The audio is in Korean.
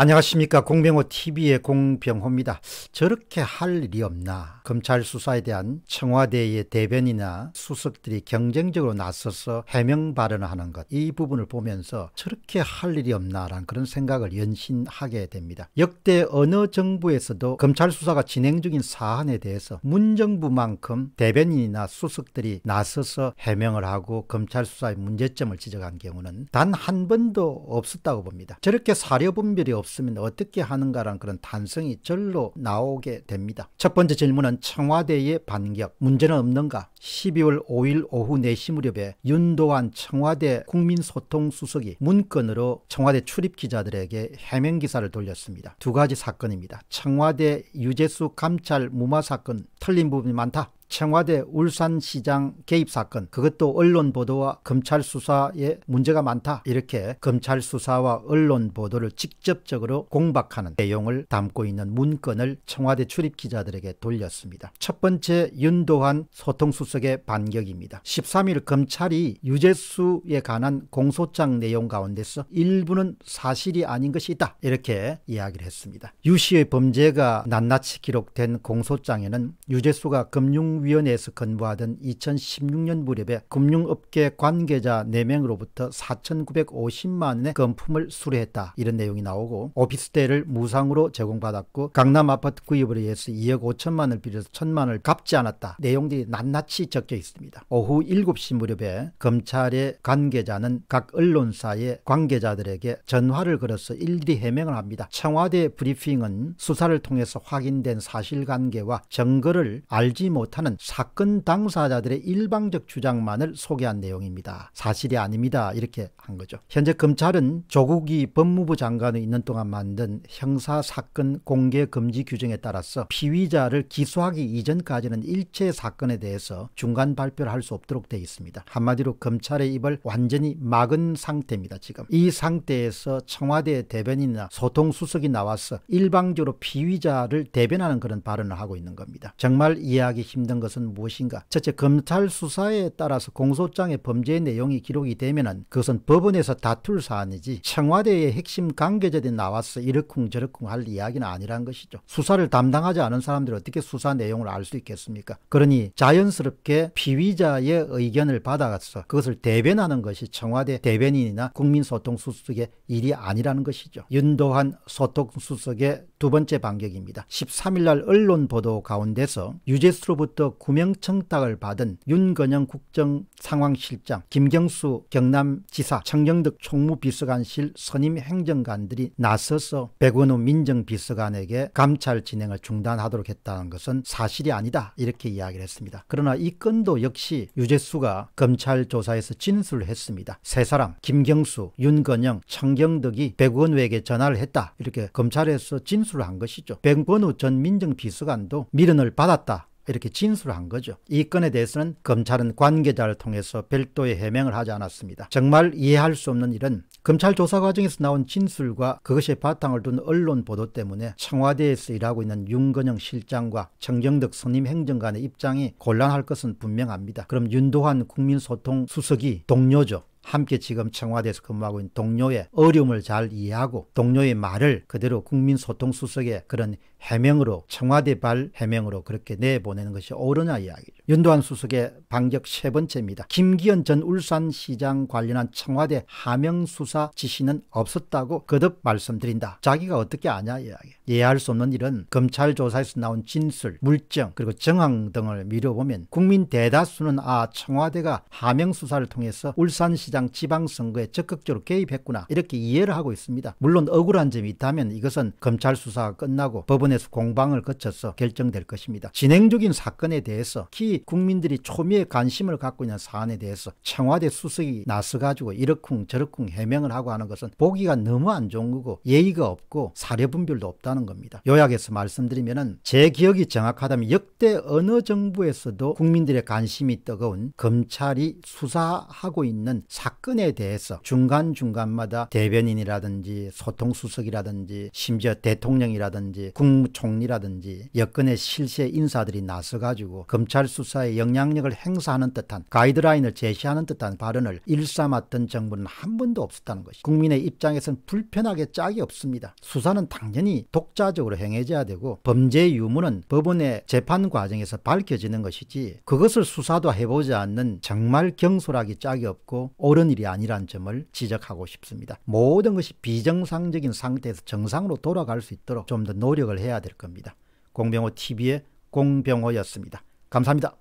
안녕하십니까 공병호 TV의 공병호입니다. 저렇게 할 일이 없나 검찰 수사에 대한 청와대의 대변이나 수석들이 경쟁적으로 나서서 해명 발언을 하는 것 이 부분을 보면서 저렇게 할 일이 없나라는 그런 생각을 연신하게 됩니다. 역대 어느 정부에서도 검찰 수사가 진행 중인 사안에 대해서 문정부만큼 대변인이나 수석들이 나서서 해명을 하고 검찰 수사의 문제점을 지적한 경우는 단 한 번도 없었다고 봅니다. 저렇게 사려 분별이 없 없으면 어떻게 하는가란 그런 단성이 절로 나오게 됩니다. 첫 번째 질문은 청와대의 반격 문제는 없는가 12월 5일 오후 4시 무렵에 윤도환 청와대 국민소통수석이 문건으로 청와대 출입 기자들에게 해명 기사를 돌렸습니다. 두 가지 사건입니다. 청와대 유재수 감찰 무마 사건 틀린 부분이 많다. 청와대 울산시장 개입 사건 그것도 언론 보도와 검찰 수사에 문제가 많다 이렇게 검찰 수사와 언론 보도를 직접적으로 공박하는 내용을 담고 있는 문건을 청와대 출입 기자들에게 돌렸습니다. 첫 번째 윤도환 소통수석의 반격입니다. 13일 검찰이 유재수에 관한 공소장 내용 가운데서 일부는 사실이 아닌 것이 있다 이렇게 이야기를 했습니다. 유 씨의 범죄가 낱낱이 기록된 공소장에는 유재수가 금융 금융위원회에서 근무하던 2016년 무렵에 금융업계 관계자 4명으로부터 4,950만 원의 금품을 수리했다 이런 내용이 나오고 오피스텔을 무상으로 제공받았고 강남 아파트 구입을 위해서 2억 5천만 원을 빌려서 1천만 원을 갚지 않았다. 내용들이 낱낱이 적혀 있습니다. 오후 7시 무렵에 검찰의 관계자는 각 언론사의 관계자들에게 전화를 걸어서 일일이 해명을 합니다. 청와대 브리핑은 수사를 통해서 확인된 사실관계와 증거를 알지 못하는 왜냐면 사건 당사자들의 일방적 주장만을 소개한 내용입니다. 사실이 아닙니다. 이렇게 한 거죠. 현재 검찰은 조국이 법무부 장관을 있는 동안 만든 형사사건 공개금지 규정에 따라서 피의자를 기소하기 이전까지는 일체 사건에 대해서 중간 발표를 할 수 없도록 되어 있습니다. 한마디로 검찰의 입을 완전히 막은 상태입니다. 지금 이 상태에서 청와대 대변인이나 소통수석이 나와서 일방적으로 피의자를 대변하는 그런 발언을 하고 있는 겁니다. 정말 이해하기 힘든 하는 것은 무엇인가? 첫째, 검찰 수사에 따라서 공소장의 범죄의 내용이 기록이 되면은 그것은 법원에서 다툴 사안이지 청와대의 핵심 관계자들이 나와서 이러쿵저러쿵 할 이야기는 아니란 것이죠. 수사를 담당하지 않은 사람들이 어떻게 수사 내용을 알 수 있겠습니까? 그러니 자연스럽게 피의자의 의견을 받아서 그것을 대변하는 것이 청와대 대변인이나 국민소통수석의 일이 아니라는 것이죠. 윤도환 소통수석의 두 번째 반격입니다. 13일 날 언론 보도 가운데서 유재수로부터 구명청탁을 받은 윤건영 국정상황실장, 김경수 경남지사, 청경득 총무비서관실 선임 행정관들이 나서서 백원우 민정비서관에게 감찰 진행을 중단하도록 했다는 것은 사실이 아니다 이렇게 이야기를 했습니다. 그러나 이 건도 역시 유재수가 검찰 조사에서 진술을 했습니다. 세 사람 김경수, 윤건영, 청경득이 백원우에게 전화를 했다 이렇게 검찰에서 진술을 한 것이죠. 백원우 전 민정비서관도 미련을 받았다 이렇게 진술한 을 거죠. 이 건에 대해서는 검찰은 관계자를 통해서 별도의 해명을 하지 않았습니다. 정말 이해할 수 없는 일은 검찰 조사 과정에서 나온 진술과 그것에 바탕을 둔 언론 보도 때문에 청와대에서 일하고 있는 윤건영 실장과 정경덕 선임 행정관의 입장이 곤란할 것은 분명합니다. 그럼 윤도환 국민소통 수석이 동료죠. 함께 지금 청와대에서 근무하고 있는 동료의 어려움을 잘 이해하고 동료의 말을 그대로 국민소통수석의 그런 해명으로 청와대 발 해명으로 그렇게 내보내는 것이 옳으냐 이야기죠. 윤도환 수석의 방적 세 번째입니다. 김기현 전 울산시장 관련한 청와대 하명 수사 지시는 없었다고 거듭 말씀드린다. 자기가 어떻게 아냐 이야기. 이해할 수 없는 일은 검찰 조사에서 나온 진술, 물증 그리고 정황 등을 미뤄보면 국민 대다수는 아 청와대가 하명 수사를 통해서 울산시장 지방선거에 적극적으로 개입했구나 이렇게 이해를 하고 있습니다. 물론 억울한 점이 있다면 이것은 검찰 수사가 끝나고 법원 법원에서 공방을 거쳐서 결정될 것입니다. 진행 적인 사건에 대해서 특히 국민들이 초미의 관심을 갖고 있는 사안에 대해서 청와대 수석이 나서가지고 이렇쿵저렇쿵 해명을 하고 하는 것은 보기가 너무 안 좋은 거고 예의가 없고 사례분별도 없다는 겁니다. 요약해서 말씀드리면 제 기억이 정확하다면 역대 어느 정부에서도 국민들의 관심이 뜨거운 검찰이 수사하고 있는 사건에 대해서 중간중간마다 대변인이라든지 소통수석이라든지 심지어 대통령이라든지 국무 국무총리라든지 여권의 실세 인사들이 나서가지고 검찰 수사에 영향력을 행사하는 듯한 가이드라인을 제시하는 듯한 발언을 일삼았던 정부는 한 번도 없었다는 것이 국민의 입장에선 불편하게 짝이 없습니다. 수사는 당연히 독자적으로 행해져야 되고 범죄 유무는 법원의 재판 과정에서 밝혀지는 것이지 그것을 수사도 해보지 않는 정말 경솔하기 짝이 없고 옳은 일이 아니란 점을 지적하고 싶습니다. 모든 것이 비정상적인 상태에서 정상으로 돌아갈 수 있도록 좀 더 노력을 해야 해야 될 겁니다. 공병호 TV의 공병호였습니다. 감사합니다.